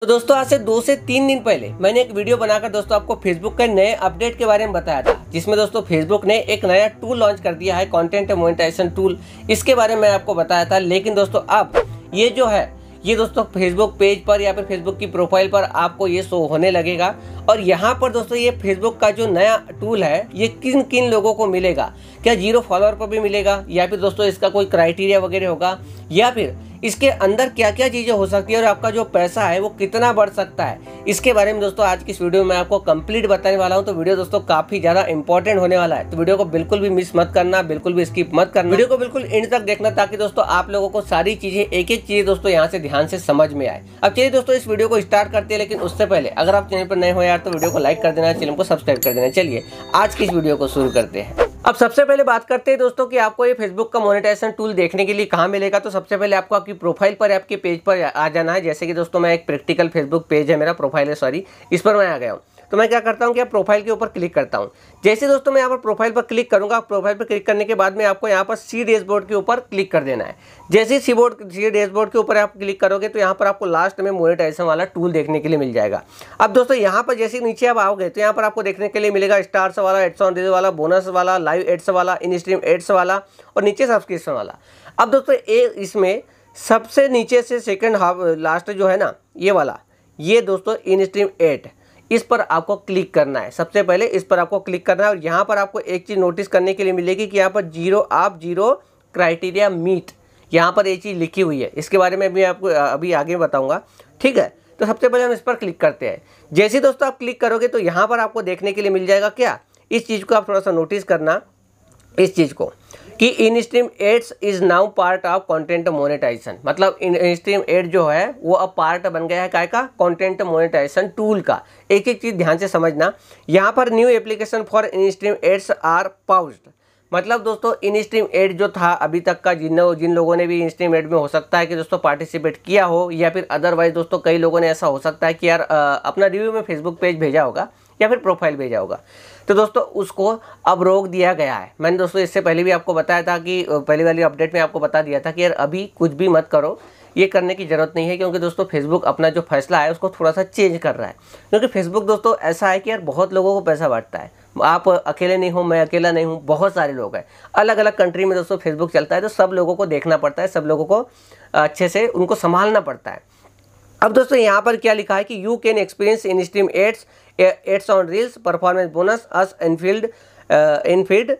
तो दोस्तों आज से दो से तीन दिन पहले मैंने एक वीडियो बनाकर दोस्तों आपको फेसबुक के नए अपडेट के बारे में बताया था जिसमें दोस्तों फेसबुक ने एक नया टूल लॉन्च कर दिया है कंटेंट मोनेटाइजेशन टूल इसके बारे में आपको बताया था लेकिन दोस्तों अब ये जो है ये दोस्तों फेसबुक पेज पर या फिर फेसबुक की प्रोफाइल पर आपको ये शो होने लगेगा और यहाँ पर दोस्तों ये फेसबुक का जो नया टूल है ये किन किन लोगों को मिलेगा क्या जीरो फॉलोअर पर भी मिलेगा या फिर दोस्तों इसका कोई क्राइटेरिया वगैरह होगा या फिर इसके अंदर क्या क्या चीज़ें हो सकती है और आपका जो पैसा है वो कितना बढ़ सकता है इसके बारे में दोस्तों आज की इस वीडियो में आपको कंप्लीट बताने वाला हूँ तो वीडियो दोस्तों काफ़ी ज़्यादा इंपॉर्टेंट होने वाला है तो वीडियो को बिल्कुल भी मिस मत करना बिल्कुल भी स्किप मत करना वीडियो को बिल्कुल एंड तक देखना ताकि दोस्तों आप लोगों को सारी चीज़ें एक एक चीज़ दोस्तों यहाँ से ध्यान से समझ में आए अब चलिए दोस्तों इस वीडियो को स्टार्ट करते हैं लेकिन उससे पहले अगर आप चैनल पर नए हो या प्यार तो वीडियो को लाइक कर देना चैनल को सब्सक्राइब कर देना चलिए आज की इस वीडियो को शुरू करते हैं अब सबसे पहले बात करते हैं दोस्तों कि आपको ये फेसबुक का मोनेटाइजेशन टूल देखने के लिए कहाँ मिलेगा तो सबसे पहले आपको आपकी प्रोफाइल पर आपके पेज पर आ जाना है जैसे कि दोस्तों मैं एक प्रैक्टिकल फेसबुक पेज है मेरा प्रोफाइल है सॉरी इस पर मैं आ गया हूँ तो मैं क्या करता हूँ कि प्रोफाइल के ऊपर क्लिक करता हूँ जैसे दोस्तों मैं यहाँ पर प्रोफाइल पर क्लिक करूँगा प्रोफाइल पर क्लिक करने के बाद में आपको यहाँ पर सी डैशबोर्ड के ऊपर क्लिक कर देना है जैसे ही सी बोर्ड सी डैशबोर्ड के ऊपर आप क्लिक करोगे तो यहाँ पर आपको लास्ट में मोनिटाइजेशन वाला टूल देखने के लिए मिल जाएगा अब दोस्तों यहाँ पर जैसे नीचे आप आओगे तो यहाँ पर आपको देखने के लिए मिलेगा स्टार्स वाला एड्स ऑन डेज वाला बोनस वाला लाइव एड्स वाला इन स्ट्रीम एड्स वाला और नीचे सब्सक्रिप्शन वाला अब दोस्तों ए इसमें सबसे नीचे से सेकंड हाफ लास्ट जो है ना ये वाला ये दोस्तों इन स्ट्रीम एट इस पर आपको क्लिक करना है सबसे पहले इस पर आपको क्लिक करना है और यहाँ पर आपको एक चीज़ नोटिस करने के लिए मिलेगी कि यहाँ पर जीरो आप जीरो क्राइटेरिया मीट यहाँ पर ये चीज़ लिखी हुई है इसके बारे में भी आपको अभी आगे बताऊँगा ठीक है तो सबसे पहले हम इस पर क्लिक करते हैं जैसे दोस्तों आप क्लिक करोगे तो यहाँ पर आपको देखने के लिए मिल जाएगा क्या इस चीज़ को आप थोड़ा सा नोटिस करना इस चीज़ को कि in stream ads is now part of content monetization मतलब इन स्ट्रीम एड जो है वो अब पार्ट बन गया है काय का कंटेंट मोनेटाइजेशन टूल का एक एक चीज़ ध्यान से समझना यहाँ पर new application for in stream ads are paused मतलब दोस्तों इन स्ट्रीम एड जो था अभी तक का जिन जिन लोगों ने भी इन स्ट्रीम एड में हो सकता है कि दोस्तों पार्टिसिपेट किया हो या फिर अदरवाइज दोस्तों कई लोगों ने ऐसा हो सकता है कि यार आ, अपना रिव्यू में फेसबुक पेज भेजा होगा या फिर प्रोफाइल भेजा होगा तो दोस्तों उसको अब रोक दिया गया है मैंने दोस्तों इससे पहले भी आपको बताया था कि पहले वाली अपडेट में आपको बता दिया था कि यार अभी कुछ भी मत करो ये करने की ज़रूरत नहीं है क्योंकि दोस्तों फेसबुक अपना जो फैसला है उसको थोड़ा सा चेंज कर रहा है क्योंकि फेसबुक दोस्तों ऐसा है कि यार बहुत लोगों को पैसा बांटता है आप अकेले नहीं हो मैं अकेला नहीं हूँ बहुत सारे लोग हैं अलग अलग कंट्री में दोस्तों फेसबुक चलता है तो सब लोगों को देखना पड़ता है सब लोगों को अच्छे से उनको संभालना पड़ता है अब दोस्तों यहाँ पर क्या लिखा है कि you can experience in stream ads ads on reels performance bonus us infield infeed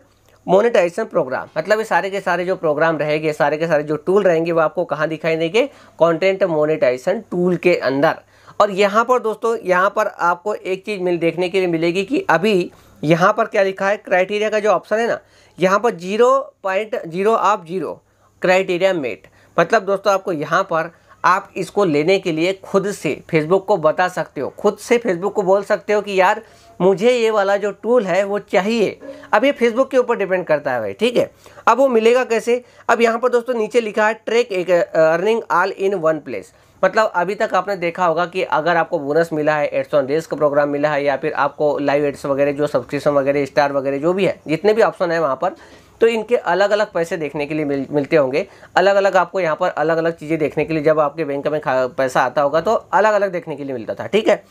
monetization program मतलब ये सारे के सारे जो प्रोग्राम रहेंगे सारे के सारे जो टूल रहेंगे वो आपको कहाँ दिखाई देंगे कंटेंट मोनिटाइजेशन टूल के अंदर और यहाँ पर दोस्तों यहाँ पर आपको एक चीज़ मिल देखने के लिए मिलेगी कि अभी यहाँ पर क्या लिखा है क्राइटेरिया का जो ऑप्शन है ना यहाँ पर zero point zero of zero criteria met मतलब दोस्तों आपको यहाँ पर आप इसको लेने के लिए खुद से फेसबुक को बता सकते हो खुद से फेसबुक को बोल सकते हो कि यार मुझे ये वाला जो टूल है वो चाहिए अब ये फेसबुक के ऊपर डिपेंड करता है भाई ठीक है अब वो मिलेगा कैसे अब यहाँ पर दोस्तों नीचे लिखा है ट्रैक एक earning all in one place मतलब अभी तक आपने देखा होगा कि अगर आपको बोनस मिला है एड्स ऑन रेस का प्रोग्राम मिला है या फिर आपको लाइव एड्स वगैरह जो सब्सक्रिप्शन वगैरह स्टार वगैरह जो भी है जितने भी ऑप्शन है वहाँ पर तो इनके अलग अलग पैसे देखने के लिए मिल, मिलते होंगे अलग अलग आपको यहाँ पर अलग अलग चीज़ें देखने के लिए जब आपके बैंक में पैसा आता होगा तो अलग अलग देखने के लिए मिलता था ठीक है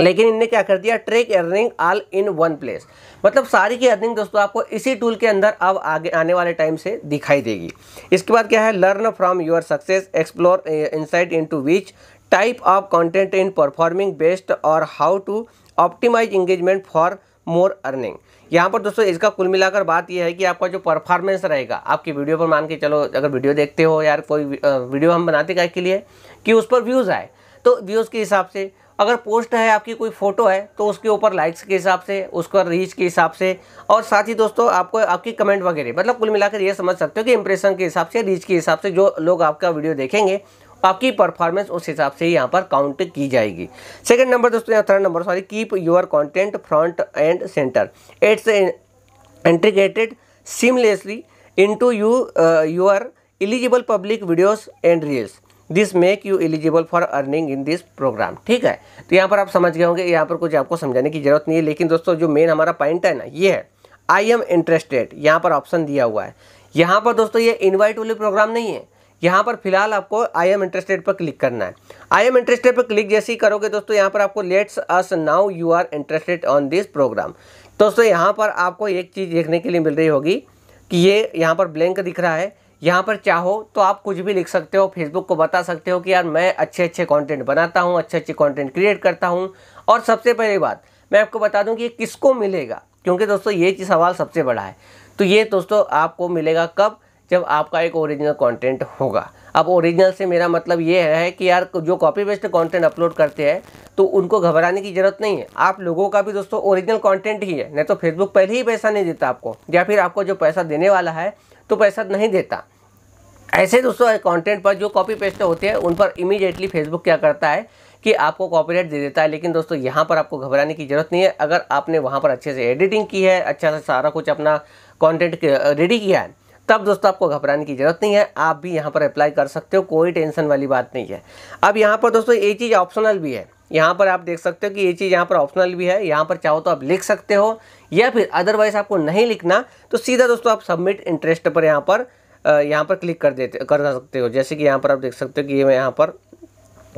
लेकिन इनने क्या कर दिया track earning all in one place मतलब सारी की अर्निंग दोस्तों आपको इसी टूल के अंदर अब आगे आने वाले टाइम से दिखाई देगी इसके बाद क्या है learn from your success explore insight into which type of content in performing best और how to optimize engagement for more earning यहाँ पर दोस्तों इसका कुल मिलाकर बात यह है कि आपका जो परफॉर्मेंस रहेगा आपकी वीडियो पर मान के चलो अगर वीडियो देखते हो यार कोई वीडियो हम बनाते गए के लिए कि उस पर व्यूज़ आए तो व्यूज़ के हिसाब से अगर पोस्ट है आपकी कोई फ़ोटो है तो उसके ऊपर लाइक्स के हिसाब से पर रीच के हिसाब से और साथ ही दोस्तों आपको आपकी कमेंट वगैरह मतलब कुल मिलाकर ये समझ सकते हो कि इंप्रेशन के हिसाब से रीच के हिसाब से जो लोग आपका वीडियो देखेंगे आपकी परफॉर्मेंस उस हिसाब से यहाँ पर काउंट की जाएगी सेकंड नंबर दोस्तों यहाँ third number sorry keep your content front and center it's integrated seamlessly into you your eligible public videos and reels this make you eligible for earning in this program ठीक है तो यहाँ पर आप समझ गए होंगे यहाँ पर कुछ आपको समझाने की जरूरत नहीं है लेकिन दोस्तों जो मेन हमारा पॉइंट है ना ये है आई एम इंटरेस्टेड यहाँ पर ऑप्शन दिया हुआ है यहाँ पर दोस्तों ये इन्वाइट वाले प्रोग्राम नहीं है यहाँ पर फिलहाल आपको आई एम इंटरेस्टेड पर क्लिक करना है आई एम इंटरेस्टेड पर क्लिक जैसे ही करोगे दोस्तों यहाँ पर आपको let's us now you are interested on this program दोस्तों यहाँ पर आपको एक चीज़ देखने के लिए मिल रही होगी कि ये यहाँ पर ब्लैंक दिख रहा है यहाँ पर चाहो तो आप कुछ भी लिख सकते हो फेसबुक को बता सकते हो कि यार मैं अच्छे अच्छे कॉन्टेंट बनाता हूँ अच्छे अच्छे कॉन्टेंट क्रिएट करता हूँ और सबसे पहली बात मैं आपको बता दूँ कि ये किसको मिलेगा क्योंकि दोस्तों ये सवाल सबसे बड़ा है तो ये दोस्तों आपको मिलेगा कब जब आपका एक ओरिजिनल कंटेंट होगा अब ओरिजिनल से मेरा मतलब ये है कि यार जो कॉपी पेस्ट कंटेंट अपलोड करते हैं तो उनको घबराने की ज़रूरत नहीं है आप लोगों का भी दोस्तों ओरिजिनल कंटेंट ही है नहीं तो फेसबुक पहले ही पैसा नहीं देता आपको या फिर आपको जो पैसा देने वाला है तो पैसा नहीं देता ऐसे दोस्तों कॉन्टेंट पर जो कॉपी पेस्ट होते हैं उन पर इमीडिएटली फेसबुक क्या करता है कि आपको कॉपीराइट दे देता है लेकिन दोस्तों यहाँ पर आपको घबराने की ज़रूरत नहीं है अगर आपने वहाँ पर अच्छे से एडिटिंग की है अच्छा सा सारा कुछ अपना कंटेंट रेडी uh, किया है तब दोस्तों आपको घबराने की ज़रूरत नहीं है आप भी यहाँ पर अप्लाई कर सकते हो कोई टेंशन वाली बात नहीं है अब यहाँ पर दोस्तों ये चीज़ ऑप्शनल भी है यहाँ पर आप देख सकते हो कि ये चीज़ यहाँ पर ऑप्शनल भी है यहाँ पर चाहो तो आप लिख सकते हो या फिर अदरवाइज आपको नहीं लिखना तो सीधा दोस्तों आप सबमिट इंटरेस्ट पर यहाँ पर यहाँ पर क्लिक कर देते कर सकते हो जैसे कि यहाँ पर आप देख सकते हो कि ये मैं यहाँ पर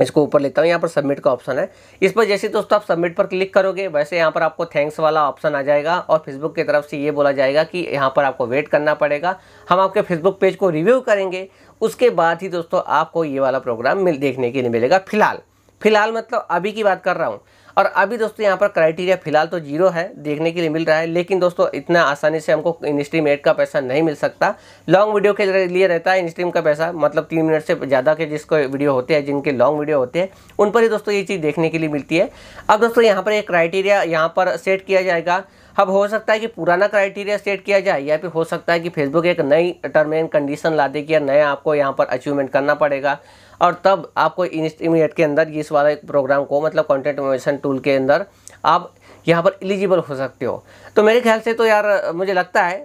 इसको ऊपर लेता हूँ यहाँ पर सबमिट का ऑप्शन है इस पर जैसे दोस्तों आप सबमिट पर क्लिक करोगे वैसे यहाँ पर आपको थैंक्स वाला ऑप्शन आ जाएगा और फेसबुक की तरफ से ये बोला जाएगा कि यहाँ पर आपको वेट करना पड़ेगा हम आपके फेसबुक पेज को रिव्यू करेंगे उसके बाद ही दोस्तों आपको ये वाला प्रोग्राम मिल देखने के लिए मिलेगा फिलहाल फिलहाल मतलब अभी की बात कर रहा हूँ और अभी दोस्तों यहाँ पर क्राइटेरिया फिलहाल तो जीरो है देखने के लिए मिल रहा है लेकिन दोस्तों इतना आसानी से हमको इन स्ट्रीम एड का पैसा नहीं मिल सकता लॉन्ग वीडियो के लिए रहता है इन स्ट्रीम का पैसा मतलब तीन मिनट से ज़्यादा के जिसको वीडियो होते हैं जिनके लॉन्ग वीडियो होते हैं उन पर ही दोस्तों ये चीज़ देखने के लिए मिलती है अब दोस्तों यहाँ पर एक क्राइटेरिया यहाँ पर सेट किया जाएगा अब हो सकता है कि पुराना क्राइटेरिया सेट किया जाए या फिर हो सकता है कि फेसबुक एक नई टर्म एंड कंडीशन ला दे कि नया आपको यहाँ पर अचीवमेंट करना पड़ेगा और तब आपको इमीडिएट के अंदर इस वाला एक प्रोग्राम को मतलब कंटेंट मोशन टूल के अंदर आप यहाँ पर एलिजिबल हो सकते हो तो मेरे ख्याल से तो यार मुझे लगता है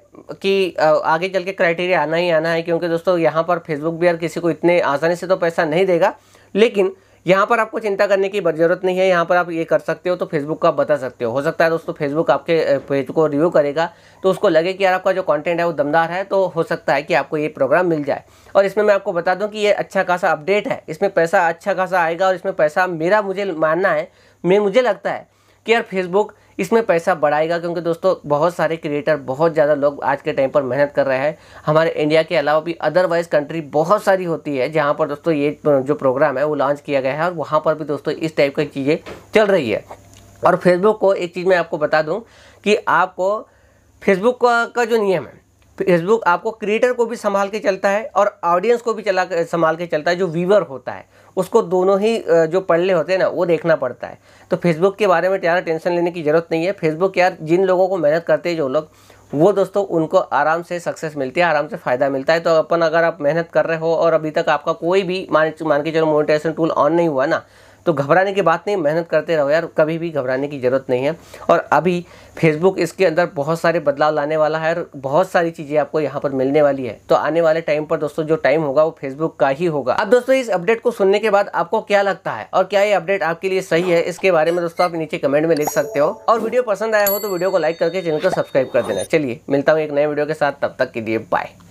कि आगे चल के क्राइटेरिया आना ही आना है क्योंकि दोस्तों यहाँ पर फेसबुक भी यार किसी को इतने आसानी से तो पैसा नहीं देगा लेकिन यहाँ पर आपको चिंता करने की ज़रूरत नहीं है यहाँ पर आप ये कर सकते हो तो फेसबुक को आप बता सकते हो हो सकता है दोस्तों फेसबुक आपके पेज को रिव्यू करेगा तो उसको लगे कि यार आपका जो कॉन्टेंट है वो दमदार है तो हो सकता है कि आपको ये प्रोग्राम मिल जाए और इसमें मैं आपको बता दूँ कि ये अच्छा खासा अपडेट है इसमें पैसा अच्छा खासा आएगा और इसमें पैसा मेरा मुझे मानना है मैं मुझे लगता है कि यार फेसबुक इसमें पैसा बढ़ाएगा क्योंकि दोस्तों बहुत सारे क्रिएटर बहुत ज़्यादा लोग आज के टाइम पर मेहनत कर रहे हैं हमारे इंडिया के अलावा भी अदरवाइज कंट्री बहुत सारी होती है जहाँ पर दोस्तों ये जो प्रोग्राम है वो लॉन्च किया गया है और वहाँ पर भी दोस्तों इस टाइप की चीज़ें चल रही है और फेसबुक को एक चीज़ मैं आपको बता दूँ कि आपको फेसबुक का जो नियम है फेसबुक आपको क्रिएटर को भी संभाल के चलता है और ऑडियंस को भी चला संभाल के चलता है जो व्यूवर होता है उसको दोनों ही जो पढ़ले होते हैं ना वो देखना पड़ता है तो फेसबुक के बारे में यार टेंशन लेने की ज़रूरत नहीं है फेसबुक यार जिन लोगों को मेहनत करते हैं जो लोग वो दोस्तों उनको आराम से सक्सेस मिलती है आराम से फ़ायदा मिलता है तो अपन अगर आप मेहनत कर रहे हो और अभी तक आपका कोई भी मान मान के चलो मोनिटाइजेशन टूल ऑन नहीं हुआ ना तो घबराने की बात नहीं मेहनत करते रहो यार कभी भी घबराने की ज़रूरत नहीं है और अभी फेसबुक इसके अंदर बहुत सारे बदलाव लाने वाला है और बहुत सारी चीज़ें आपको यहाँ पर मिलने वाली है तो आने वाले टाइम पर दोस्तों जो टाइम होगा वो फेसबुक का ही होगा अब दोस्तों इस अपडेट को सुनने के बाद आपको क्या लगता है और क्या ये अपडेट आपके लिए सही है इसके बारे में दोस्तों आप नीचे कमेंट में लिख सकते हो और वीडियो पसंद आया हो तो वीडियो को लाइक करके चैनल को सब्सक्राइब कर देना चलिए मिलता हूँ एक नए वीडियो के साथ तब तक के लिए बाय